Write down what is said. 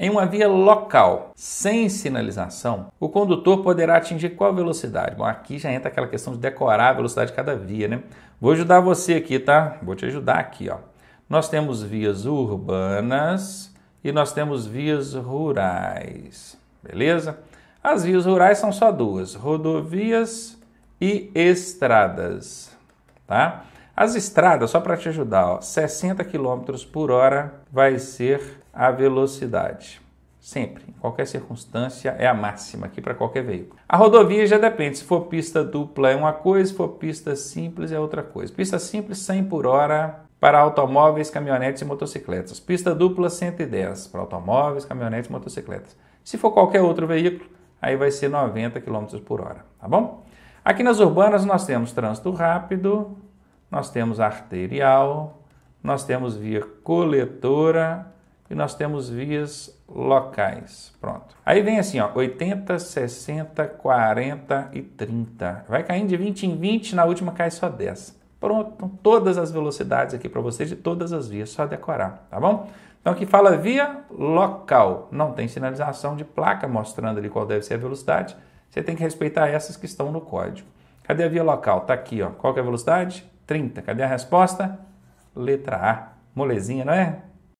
Em uma via local sem sinalização, o condutor poderá atingir qual velocidade? Bom, aqui já entra aquela questão de decorar a velocidade de cada via, né? Vou ajudar você aqui, tá? Vou te ajudar aqui, ó. Nós temos vias urbanas e nós temos vias rurais, beleza? As vias rurais são só duas: rodovias e estradas, tá? As estradas, só para te ajudar, ó, 60 km por hora vai ser a velocidade. Sempre, em qualquer circunstância, é a máxima aqui para qualquer veículo. A rodovia já depende, se for pista dupla é uma coisa, se for pista simples é outra coisa. Pista simples 100 por hora para automóveis, caminhonetes e motocicletas. Pista dupla 110 para automóveis, caminhonetes e motocicletas. Se for qualquer outro veículo, aí vai ser 90 km por hora, tá bom? Aqui nas urbanas nós temos trânsito rápido, nós temos arterial, nós temos via coletora, e nós temos vias locais. Pronto. Aí vem assim, ó, 80, 60, 40 e 30. Vai caindo de 20 em 20, na última cai só 10. Pronto, então todas as velocidades aqui para vocês de todas as vias, só decorar, tá bom? Então aqui fala via local, não tem sinalização de placa mostrando ali qual deve ser a velocidade. Você tem que respeitar essas que estão no código. Cadê a via local? Tá aqui, ó. Qual é a velocidade? 30. Cadê a resposta? Letra A. Molezinha, não é?